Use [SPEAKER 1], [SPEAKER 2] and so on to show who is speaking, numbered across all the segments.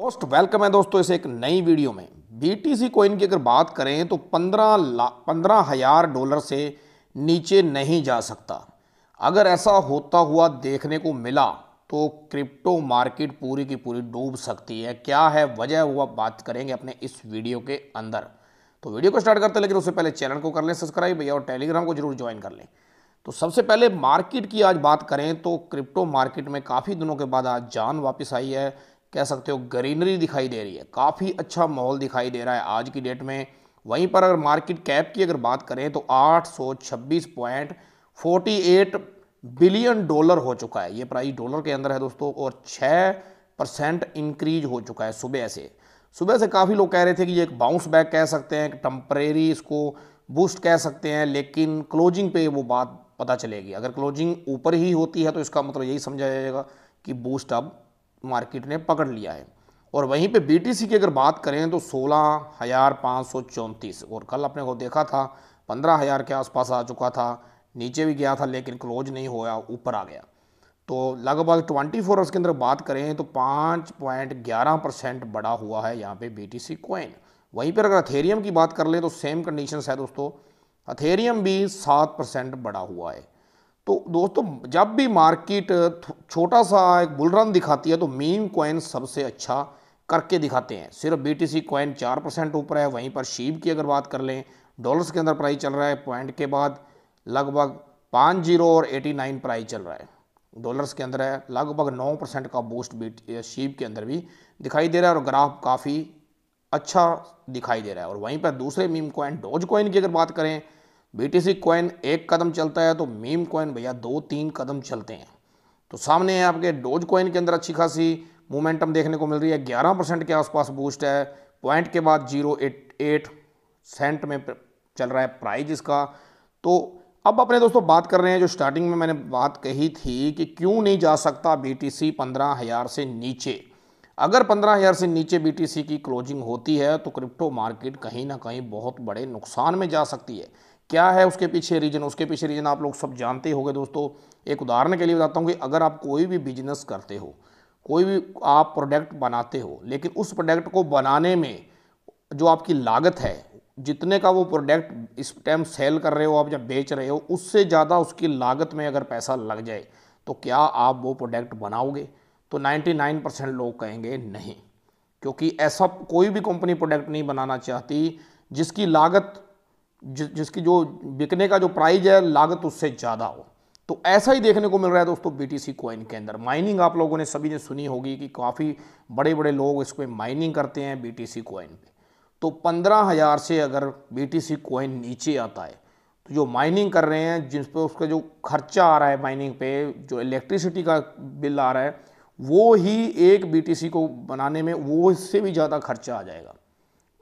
[SPEAKER 1] most welcome है दोस्तों इस एक नई वीडियो में बीटीसी कॉइन की अगर बात करें तो पंद्रह ला पंद्रह हज़ार डॉलर से नीचे नहीं जा सकता अगर ऐसा होता हुआ देखने को मिला तो क्रिप्टो मार्केट पूरी की पूरी डूब सकती है क्या है वजह हुआ बात करेंगे अपने इस वीडियो के अंदर तो वीडियो को स्टार्ट करते हैं लेकिन उससे पहले चैनल को कर लें सब्सक्राइब भैया और टेलीग्राम को जरूर ज्वाइन कर लें तो सबसे पहले मार्केट की आज बात करें तो क्रिप्टो मार्केट में काफ़ी दिनों के बाद आज जान वापस आई है कह सकते हो ग्रीनरी दिखाई दे रही है काफ़ी अच्छा माहौल दिखाई दे रहा है आज की डेट में वहीं पर अगर मार्केट कैप की अगर बात करें तो 826.48 बिलियन डॉलर हो चुका है ये प्राइस डॉलर के अंदर है दोस्तों और 6 परसेंट इंक्रीज हो चुका है सुबह से सुबह से काफ़ी लोग कह रहे थे कि ये एक बाउंस बैक कह सकते हैं टम्परेरी इसको बूस्ट कह सकते हैं लेकिन क्लोजिंग पे वो बात पता चलेगी अगर क्लोजिंग ऊपर ही होती है तो इसका मतलब यही समझा जाएगा कि बूस्ट अब मार्केट ने पकड़ लिया है और वहीं पे बीटीसी की अगर बात करें तो सोलह हज़ार पाँच सौ चौंतीस और कल अपने को देखा था पंद्रह हज़ार के आसपास आ चुका था नीचे भी गया था लेकिन क्लोज नहीं होया ऊपर आ गया तो लगभग ट्वेंटी फोर आवर्स के अंदर बात करें तो पाँच पॉइंट ग्यारह परसेंट बढ़ा हुआ है यहाँ पे बी टी सी वहीं पर अगर अथेरियम की बात कर लें तो सेम कंडीशन है दोस्तों अथेरियम भी सात परसेंट बढ़ा हुआ है तो दोस्तों जब भी मार्केट छोटा सा एक बुलरन दिखाती है तो मीम कॉइन सबसे अच्छा करके दिखाते हैं सिर्फ बी टी सी कॉइन चार परसेंट ऊपर है वहीं पर शीब की अगर बात कर लें डॉलर्स के अंदर प्राइस चल रहा है पॉइंट के बाद लगभग पाँच जीरो और एटी नाइन प्राइस चल रहा है डॉलर्स के अंदर है लगभग नौ परसेंट का बूस्ट बी शीब के अंदर भी दिखाई दे रहा है और ग्राफ काफ़ी अच्छा दिखाई दे रहा है और वहीं पर दूसरे मीम कॉइन डोज कॉइन की अगर बात करें बीटीसी कॉइन एक कदम चलता है तो मीम कॉइन भैया दो तीन कदम चलते हैं तो सामने है आपके डोज कॉइन के अंदर अच्छी खासी मोमेंटम देखने को मिल रही है ग्यारह परसेंट के आसपास बूस्ट है पॉइंट के बाद जीरो एट एट सेंट में चल रहा है प्राइज इसका तो अब अपने दोस्तों बात कर रहे हैं जो स्टार्टिंग में मैंने बात कही थी कि क्यों नहीं जा सकता बी टी सी पंद्रह हज़ार से नीचे अगर पंद्रह हज़ार से नीचे बी टी सी की क्लोजिंग होती है तो क्रिप्टो मार्केट कहीं ना कहीं बहुत बड़े नुकसान में जा सकती है क्या है उसके पीछे रीजन उसके पीछे रीजन आप लोग सब जानते होंगे दोस्तों एक उदाहरण के लिए बताता हूँ कि अगर आप कोई भी बिजनेस करते हो कोई भी आप प्रोडक्ट बनाते हो लेकिन उस प्रोडक्ट को बनाने में जो आपकी लागत है जितने का वो प्रोडक्ट इस टाइम सेल कर रहे हो आप जब बेच रहे हो उससे ज़्यादा उसकी लागत में अगर पैसा लग जाए तो क्या आप वो प्रोडक्ट बनाओगे तो 99 परसेंट लोग कहेंगे नहीं क्योंकि ऐसा कोई भी कंपनी प्रोडक्ट नहीं बनाना चाहती जिसकी लागत जि, जिसकी जो बिकने का जो प्राइज है लागत उससे ज़्यादा हो तो ऐसा ही देखने को मिल रहा है दोस्तों बी टी कॉइन के अंदर माइनिंग आप लोगों ने सभी ने सुनी होगी कि काफ़ी बड़े बड़े लोग इसमें माइनिंग करते हैं बी टी कॉइन पे तो पंद्रह हज़ार से अगर बी टी कॉइन नीचे आता है तो जो माइनिंग कर रहे हैं जिस पर उसका जो खर्चा आ रहा है माइनिंग पे जो इलेक्ट्रिसिटी का बिल आ रहा है वो ही एक बी को बनाने में वो इससे भी ज़्यादा खर्चा आ जाएगा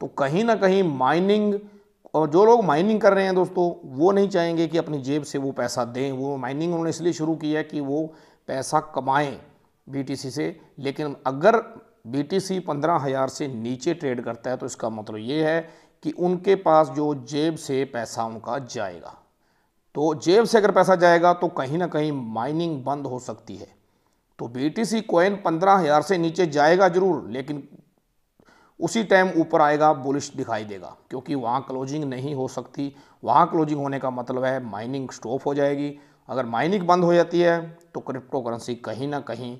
[SPEAKER 1] तो कहीं ना कहीं माइनिंग और जो लोग माइनिंग कर रहे हैं दोस्तों वो नहीं चाहेंगे कि अपनी जेब से वो पैसा दें वो माइनिंग उन्होंने इसलिए शुरू किया कि वो पैसा कमाएं बीटीसी से लेकिन अगर बीटीसी पंद्रह हज़ार से नीचे ट्रेड करता है तो इसका मतलब ये है कि उनके पास जो जेब से पैसा उनका जाएगा तो जेब से अगर पैसा जाएगा तो कहीं ना कहीं माइनिंग बंद हो सकती है तो बी टी सी कॉइन पंद्रह हज़ार से नीचे जाएगा जरूर लेकिन उसी टाइम ऊपर आएगा बुलिश दिखाई देगा क्योंकि वहाँ क्लोजिंग नहीं हो सकती वहाँ क्लोजिंग होने का मतलब है माइनिंग स्टॉप हो जाएगी अगर माइनिंग बंद हो जाती है तो क्रिप्टो करेंसी कहीं ना कहीं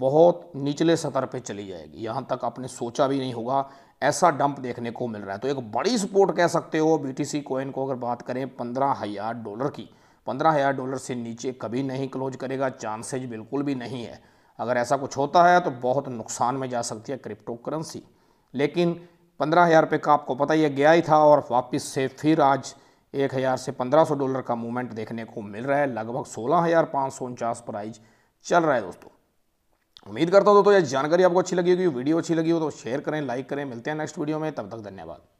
[SPEAKER 1] बहुत निचले सतर पे चली जाएगी यहाँ तक आपने सोचा भी नहीं होगा ऐसा डंप देखने को मिल रहा है तो एक बड़ी सपोर्ट कह सकते हो बी टी कॉइन को अगर बात करें पंद्रह हज़ार डॉलर की पंद्रह हज़ार डॉलर से नीचे कभी नहीं क्लोज करेगा चांसेज बिल्कुल भी नहीं है अगर ऐसा कुछ होता है तो बहुत नुकसान में जा सकती है क्रिप्टो करेंसी लेकिन पंद्रह हज़ार रुपये का आपको पता ही गया ही था और वापस से फिर आज एक हज़ार से पंद्रह सौ डॉलर का मूवमेंट देखने को मिल रहा है लगभग सोलह हज़ार पाँच सौ उनचास प्राइज चल रहा है दोस्तों उम्मीद करता हूँ दोस्तों ये जानकारी आपको अच्छी लगी होगी वीडियो अच्छी लगी हो तो शेयर करें लाइक करें मिलते हैं नेक्स्ट वीडियो में तब तक धन्यवाद